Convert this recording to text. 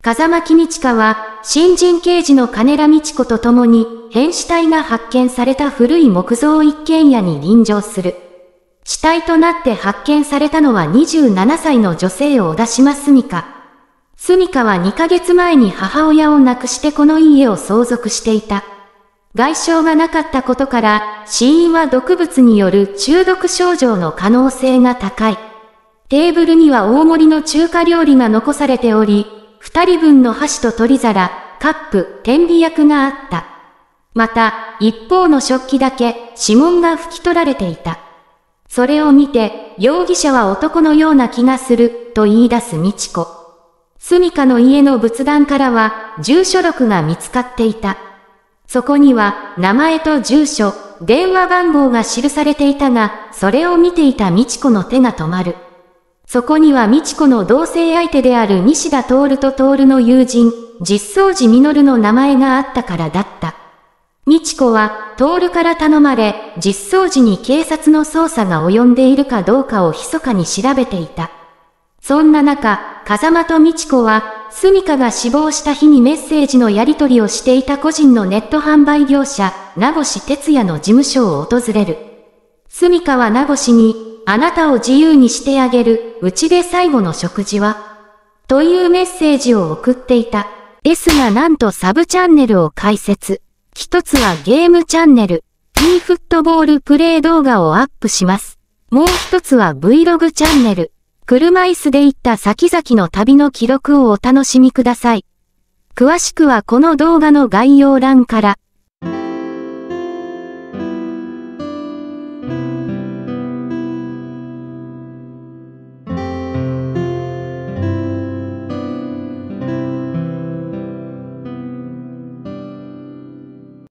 風間公親は、新人刑事の金田美智子と共に、変死体が発見された古い木造一軒家に臨場する。死体となって発見されたのは27歳の女性を小田島か。すみかは2ヶ月前に母親を亡くしてこの家を相続していた。外傷がなかったことから、死因は毒物による中毒症状の可能性が高い。テーブルには大盛りの中華料理が残されており、二人分の箸と取り皿、カップ、天秤役があった。また、一方の食器だけ指紋が拭き取られていた。それを見て、容疑者は男のような気がする、と言い出す美智子。住処の家の仏壇からは、住所録が見つかっていた。そこには、名前と住所、電話番号が記されていたが、それを見ていた美智子の手が止まる。そこには美智子の同性相手である西田徹と徹の友人、実相寺実の名前があったからだった。美智子は、徹から頼まれ、実相寺に警察の捜査が及んでいるかどうかを密かに調べていた。そんな中、風間と美智子は、住香が死亡した日にメッセージのやり取りをしていた個人のネット販売業者、名越哲也の事務所を訪れる。住香は名越に、あなたを自由にしてあげる、うちで最後の食事はというメッセージを送っていた。ですがなんとサブチャンネルを開設。一つはゲームチャンネル、e フットボールプレイ動画をアップします。もう一つは Vlog チャンネル、車椅子で行った先々の旅の記録をお楽しみください。詳しくはこの動画の概要欄から。